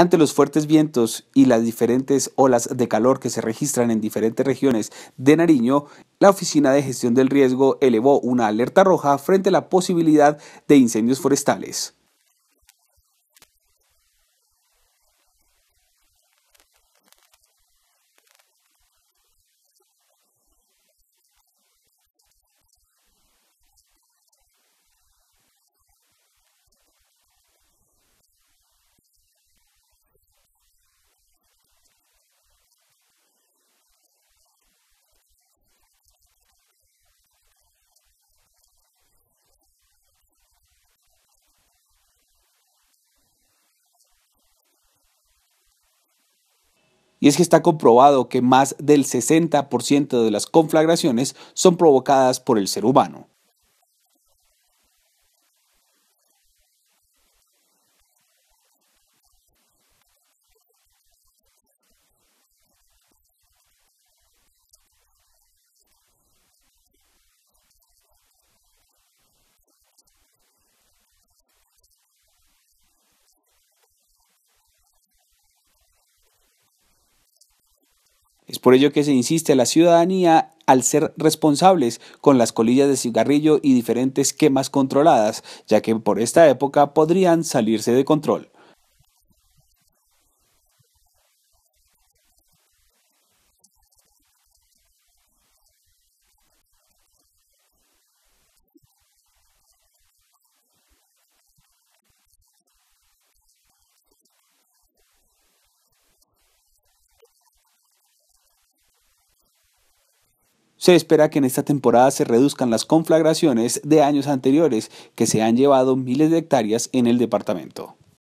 Ante los fuertes vientos y las diferentes olas de calor que se registran en diferentes regiones de Nariño, la Oficina de Gestión del Riesgo elevó una alerta roja frente a la posibilidad de incendios forestales. Y es que está comprobado que más del 60% de las conflagraciones son provocadas por el ser humano. Es por ello que se insiste a la ciudadanía al ser responsables con las colillas de cigarrillo y diferentes quemas controladas, ya que por esta época podrían salirse de control. Se espera que en esta temporada se reduzcan las conflagraciones de años anteriores que se han llevado miles de hectáreas en el departamento.